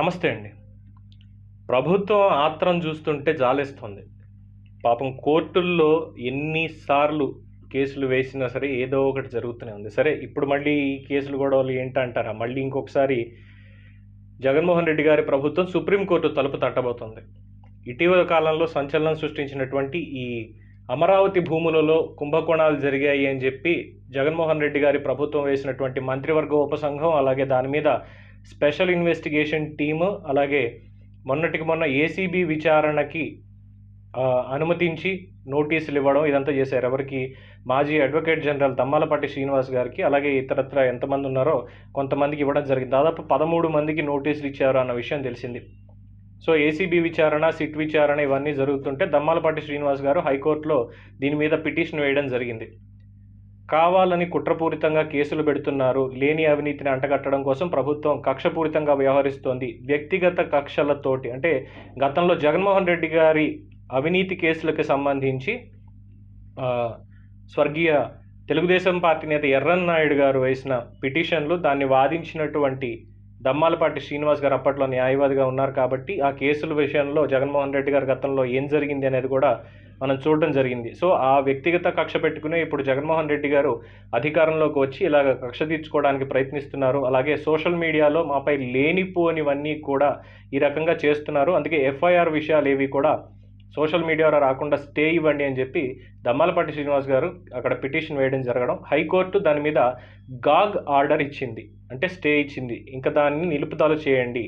నమస్తే అండి ప్రభుత్వం ఆత్రం చూస్తుంటే జాలేస్తుంది పాపం కోర్టుల్లో ఎన్నిసార్లు కేసులు వేసినా సరే ఏదో ఒకటి జరుగుతూనే ఉంది సరే ఇప్పుడు మళ్ళీ ఈ కేసులు గొడవలు ఏంటంటారా మళ్ళీ ఇంకొకసారి జగన్మోహన్ రెడ్డి గారి ప్రభుత్వం సుప్రీంకోర్టు తలుపు తట్టబోతుంది ఇటీవల కాలంలో సంచలనం సృష్టించినటువంటి ఈ అమరావతి భూములలో కుంభకోణాలు జరిగాయి అని చెప్పి జగన్మోహన్ రెడ్డి గారి ప్రభుత్వం వేసినటువంటి మంత్రివర్గ ఉపసంఘం అలాగే దాని మీద స్పెషల్ ఇన్వెస్టిగేషన్ టీము అలాగే మొన్నటికి మొన్న ఏసీబీ విచారణకి అనుమతించి నోటీసులు ఇవ్వడం ఇదంతా చేశారు ఎవరికి మాజీ అడ్వకేట్ జనరల్ తమ్మాలపాటి శ్రీనివాస్ గారికి అలాగే ఇతరత్ర ఎంతమంది ఉన్నారో కొంతమందికి ఇవ్వడం జరిగింది దాదాపు పదమూడు మందికి నోటీసులు ఇచ్చారు అన్న విషయం తెలిసింది సో ఏసీబీ విచారణ సిట్ విచారణ ఇవన్నీ జరుగుతుంటే దమ్మాలపాటి శ్రీనివాస్ గారు హైకోర్టులో దీని మీద పిటిషన్ వేయడం జరిగింది కావాలని కుట్రపూరితంగా కేసులు పెడుతున్నారు లేని అవినీతిని అంటగట్టడం కోసం ప్రభుత్వం కక్షపూరితంగా వ్యవహరిస్తోంది వ్యక్తిగత కక్షలతోటి అంటే గతంలో జగన్మోహన్ రెడ్డి గారి అవినీతి కేసులకు సంబంధించి స్వర్గీయ తెలుగుదేశం పార్టీ నేత నాయుడు గారు వేసిన పిటిషన్లు దాన్ని వాదించినటువంటి దమ్మాలపాటి శ్రీనివాస్ గారు అప్పట్లో న్యాయవాదిగా ఉన్నారు కాబట్టి ఆ కేసుల విషయంలో జగన్మోహన్ రెడ్డి గారి గతంలో ఏం జరిగింది అనేది కూడా మనం చూడడం జరిగింది సో ఆ వ్యక్తిగత కక్ష పెట్టుకునే ఇప్పుడు జగన్మోహన్ రెడ్డి గారు అధికారంలోకి వచ్చి ఇలాగ కక్ష తీర్చుకోవడానికి ప్రయత్నిస్తున్నారు అలాగే సోషల్ మీడియాలో మాపై లేనిపోనివన్నీ కూడా ఈ రకంగా చేస్తున్నారు అందుకే ఎఫ్ఐఆర్ విషయాలు ఏవి కూడా సోషల్ మీడియా రాకుండా స్టే ఇవ్వండి అని చెప్పి దమ్మాలపాటి శ్రీనివాస్ గారు అక్కడ పిటిషన్ వేయడం జరగడం హైకోర్టు దాని మీద గాగ్ ఆర్డర్ ఇచ్చింది అంటే స్టే ఇచ్చింది ఇంకా దాన్ని నిలుపుదల చేయండి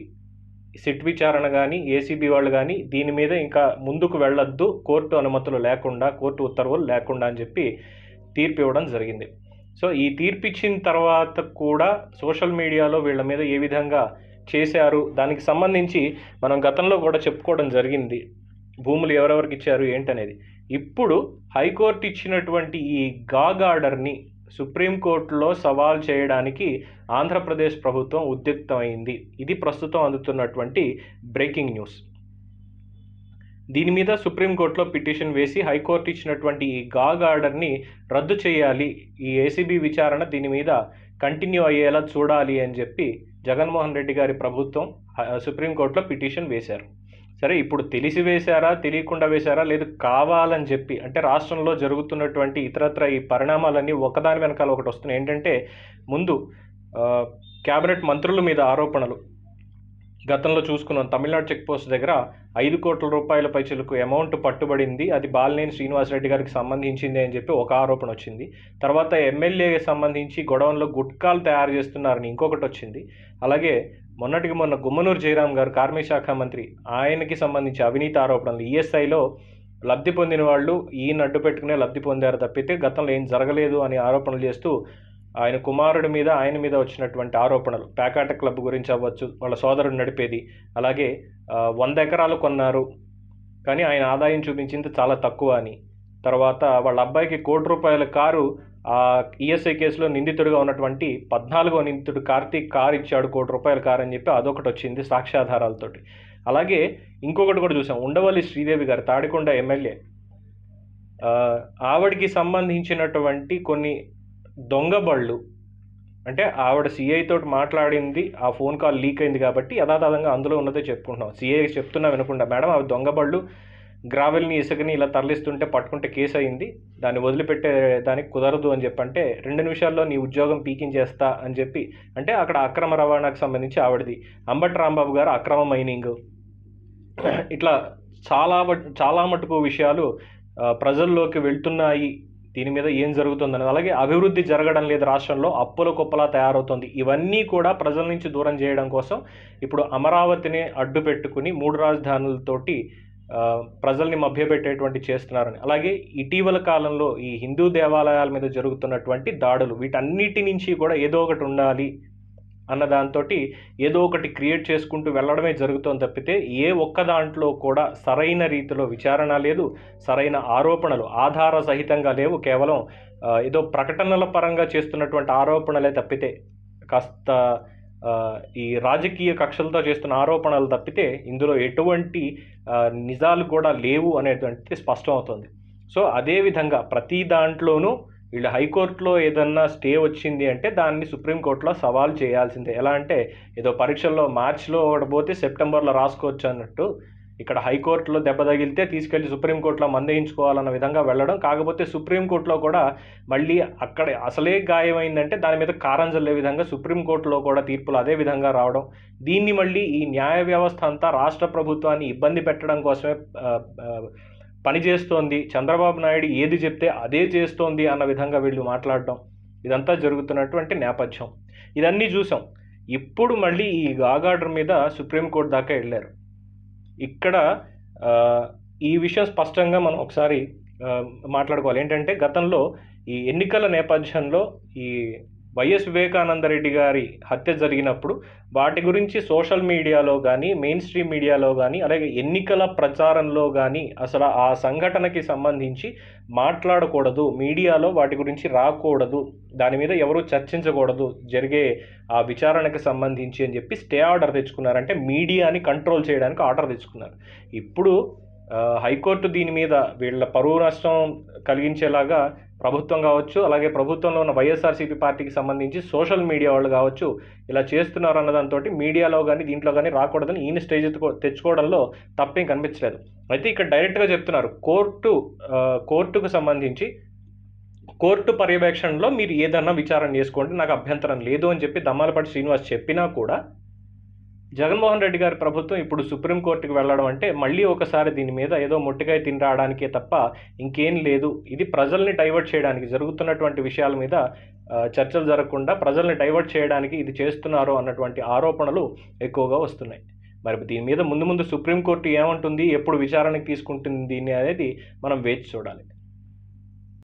సిట్ విచారణ కానీ ఏసీబీ వాళ్ళు కానీ దీని మీద ఇంకా ముందుకు వెళ్ళొద్దు కోర్టు అనుమతులు లేకుండా కోర్టు ఉత్తర్వులు లేకుండా అని చెప్పి తీర్పు ఇవ్వడం జరిగింది సో ఈ తీర్పు ఇచ్చిన తర్వాత కూడా సోషల్ మీడియాలో వీళ్ళ మీద ఏ విధంగా చేశారు దానికి సంబంధించి మనం గతంలో కూడా చెప్పుకోవడం జరిగింది భూములు ఎవరెవరికి ఇచ్చారు ఏంటనేది ఇప్పుడు హైకోర్టు ఇచ్చినటువంటి ఈ గాగ్ ఆర్డర్ని సుప్రీంకోర్టులో సవాల్ చేయడానికి ఆంధ్రప్రదేశ్ ప్రభుత్వం ఉద్యుక్తమైంది ఇది ప్రస్తుతం అందుతున్నటువంటి బ్రేకింగ్ న్యూస్ దీని మీద సుప్రీంకోర్టులో పిటిషన్ వేసి హైకోర్టు ఇచ్చినటువంటి ఈ గాగ్ ఆర్డర్ని రద్దు చేయాలి ఈ ఏసీబీ విచారణ దీని మీద కంటిన్యూ అయ్యేలా చూడాలి అని చెప్పి జగన్మోహన్ రెడ్డి గారి ప్రభుత్వం సుప్రీంకోర్టులో పిటిషన్ వేశారు సరే ఇప్పుడు తెలిసి వేశారా తెలియకుండా వేశారా లేదు కావాలని చెప్పి అంటే రాష్ట్రంలో జరుగుతున్నటువంటి ఇతరత్ర ఈ పరిణామాలన్నీ ఒకదాని వెనకాల ఒకటి వస్తున్నాయి ఏంటంటే ముందు క్యాబినెట్ మంత్రుల మీద ఆరోపణలు గతంలో చూసుకున్నాం తమిళనాడు చెక్ పోస్ట్ దగ్గర ఐదు కోట్ల రూపాయల పైచలకు అమౌంట్ పట్టుబడింది అది బాలినేని శ్రీనివాసరెడ్డి గారికి సంబంధించింది అని చెప్పి ఒక ఆరోపణ వచ్చింది తర్వాత ఎమ్మెల్యేకి సంబంధించి గొడవల్లో గుట్కాలు తయారు చేస్తున్నారని ఇంకొకటి వచ్చింది అలాగే మొన్నటికి మొన్న గుమ్మనూరు జయరాం గారు కార్మిక శాఖ మంత్రి ఆయనకి సంబంధించి అవినీతి ఆరోపణలు ఈఎస్ఐలో e లబ్ధి పొందిన వాళ్ళు ఈయన అడ్డు పెట్టుకునే లబ్ధి పొందారు తప్పితే గతంలో ఏం జరగలేదు అని ఆరోపణలు చేస్తూ ఆయన కుమారుడి మీద ఆయన మీద వచ్చినటువంటి ఆరోపణలు ప్యాకాట క్లబ్ గురించి అవ్వచ్చు వాళ్ళ సోదరుడు నడిపేది అలాగే వంద ఎకరాలు కొన్నారు కానీ ఆయన ఆదాయం చూపించింది చాలా తక్కువ అని తర్వాత వాళ్ళ అబ్బాయికి కోటి రూపాయల కారు ఆ ఈఎస్ఐ e కేసులో నిందితుడిగా ఉన్నటువంటి పద్నాలుగో నిందితుడు కార్తీక్ కార్ ఇచ్చాడు కోటి రూపాయల కార్ అని చెప్పి అదొకటి వచ్చింది సాక్ష్యాధారాలతోటి అలాగే ఇంకొకటి కూడా చూసాం ఉండవల్లి శ్రీదేవి గారు తాడికొండ ఎమ్మెల్యే ఆవిడకి సంబంధించినటువంటి కొన్ని దొంగ బళ్ళు అంటే ఆవిడ సిఐతో మాట్లాడింది ఆ ఫోన్ కాల్ లీక్ అయింది కాబట్టి యథాతథంగా అందులో ఉన్నదే చెప్పుకుంటున్నాం సిఐ చెప్తున్నా వినకుండా మేడం ఆవిడ దొంగ బళ్ళు గ్రావెల్ని ఇసుకని ఇలా తరలిస్తుంటే పట్టుకుంటే కేసు అయింది దాన్ని వదిలిపెట్టే దానికి కుదరదు అని చెప్పంటే రెండు నిమిషాల్లో నీ ఉద్యోగం పీకించేస్తా అని చెప్పి అంటే అక్కడ అక్రమ రవాణాకు సంబంధించి ఆవిడది అంబట్ రాంబాబు గారు అక్రమ మైనింగ్ ఇట్లా చాలా చాలా మటుకు విషయాలు ప్రజల్లోకి వెళ్తున్నాయి దీని మీద ఏం జరుగుతుందని అలాగే అభివృద్ధి జరగడం లేదు రాష్ట్రంలో అప్పుల కుప్పలా తయారవుతుంది ఇవన్నీ కూడా ప్రజల నుంచి దూరం చేయడం కోసం ఇప్పుడు అమరావతిని అడ్డు పెట్టుకుని మూడు రాజధానులతోటి ప్రజల్ని మభ్యపెట్టేటువంటి చేస్తున్నారని అలాగే ఇటీవల కాలంలో ఈ హిందూ దేవాలయాల మీద జరుగుతున్నటువంటి దాడులు వీటన్నిటి నుంచి కూడా ఏదో ఒకటి ఉండాలి అన్న దాంతో ఏదో ఒకటి క్రియేట్ చేసుకుంటూ వెళ్ళడమే జరుగుతుంది తప్పితే ఏ ఒక్క దాంట్లో కూడా సరైన రీతిలో విచారణ లేదు సరైన ఆరోపణలు ఆధార సహితంగా లేవు కేవలం ఏదో ప్రకటనల పరంగా చేస్తున్నటువంటి ఆరోపణలే తప్పితే కాస్త ఈ రాజకీయ కక్షలతో చేస్తున్న ఆరోపణలు తప్పితే ఇందులో ఎటువంటి నిజాలు కూడా లేవు అనేటువంటిది స్పష్టం అవుతుంది సో అదేవిధంగా ప్రతి దాంట్లోనూ వీళ్ళు హైకోర్టులో ఏదన్నా స్టే వచ్చింది అంటే దాన్ని సుప్రీంకోర్టులో సవాల్ చేయాల్సిందే ఎలా అంటే ఏదో పరీక్షల్లో మార్చిలో ఓడిపోతే సెప్టెంబర్లో రాసుకోవచ్చు అన్నట్టు ఇక్కడ హైకోర్టులో దెబ్బ తగిలితే తీసుకెళ్లి సుప్రీంకోర్టులో మందయించుకోవాలన్న విధంగా వెళ్ళడం కాకపోతే సుప్రీంకోర్టులో కూడా మళ్ళీ అక్కడ అసలే గాయమైందంటే దాని మీద కారం జల్లే విధంగా సుప్రీంకోర్టులో కూడా తీర్పులు అదే విధంగా రావడం దీన్ని మళ్ళీ ఈ న్యాయ వ్యవస్థ అంతా రాష్ట్ర ప్రభుత్వాన్ని ఇబ్బంది పెట్టడం కోసమే పనిచేస్తోంది చంద్రబాబు నాయుడు ఏది చెప్తే అదే చేస్తోంది అన్న విధంగా వీళ్ళు మాట్లాడడం ఇదంతా జరుగుతున్నటువంటి నేపథ్యం ఇదన్నీ చూసాం ఇప్పుడు మళ్ళీ ఈ గాగాడర్ మీద సుప్రీంకోర్టు దాకా వెళ్ళారు ఇక్కడ ఈ విషయం స్పష్టంగా మనం ఒకసారి మాట్లాడుకోవాలి ఏంటంటే గతంలో ఈ ఎన్నికల నేపథ్యంలో ఈ వైఎస్ వివేకానందరెడ్డి గారి హత్య జరిగినప్పుడు వాటి గురించి సోషల్ మీడియాలో కానీ మెయిన్ స్ట్రీమ్ మీడియాలో కానీ అలాగే ఎన్నికల ప్రచారంలో కానీ అసలు ఆ సంఘటనకి సంబంధించి మాట్లాడకూడదు మీడియాలో వాటి గురించి రాకూడదు దాని మీద ఎవరు చర్చించకూడదు జరిగే ఆ విచారణకు సంబంధించి అని చెప్పి స్టే ఆర్డర్ తెచ్చుకున్నారంటే మీడియాని కంట్రోల్ చేయడానికి ఆర్డర్ తెచ్చుకున్నారు ఇప్పుడు హైకోర్టు దీని మీద వీళ్ళ పరువు నష్టం కలిగించేలాగా ప్రభుత్వం కావచ్చు అలాగే ప్రభుత్వంలో ఉన్న వైఎస్ఆర్సీపీ పార్టీకి సంబంధించి సోషల్ మీడియా వాళ్ళు కావచ్చు ఇలా చేస్తున్నారు అన్నదాంతో మీడియాలో కానీ దీంట్లో కానీ రాకూడదని ఈయన స్టేజ్ తెచ్చుకోవడంలో తప్పేం కనిపించలేదు అయితే ఇక్కడ డైరెక్ట్గా చెప్తున్నారు కోర్టు కోర్టుకు సంబంధించి కోర్టు పర్యవేక్షణలో మీరు ఏదన్నా విచారణ చేసుకోండి నాకు అభ్యంతరం లేదు అని చెప్పి దమ్మాలపాటి శ్రీనివాస్ చెప్పినా కూడా జగన్మోహన్ రెడ్డి గారి ప్రభుత్వం ఇప్పుడు సుప్రీంకోర్టుకు వెళ్ళడం అంటే మళ్ళీ ఒకసారి దీని మీద ఏదో మొట్టికాయ తిని రావడానికే తప్ప ఇంకేం లేదు ఇది ప్రజల్ని డైవర్ట్ చేయడానికి జరుగుతున్నటువంటి విషయాల మీద చర్చలు జరగకుండా ప్రజల్ని డైవర్ట్ చేయడానికి ఇది చేస్తున్నారు అన్నటువంటి ఆరోపణలు ఎక్కువగా వస్తున్నాయి మరి దీని మీద ముందు ముందు సుప్రీంకోర్టు ఏమంటుంది ఎప్పుడు విచారణకు తీసుకుంటుంది దీన్ని అనేది మనం వేచి చూడాలి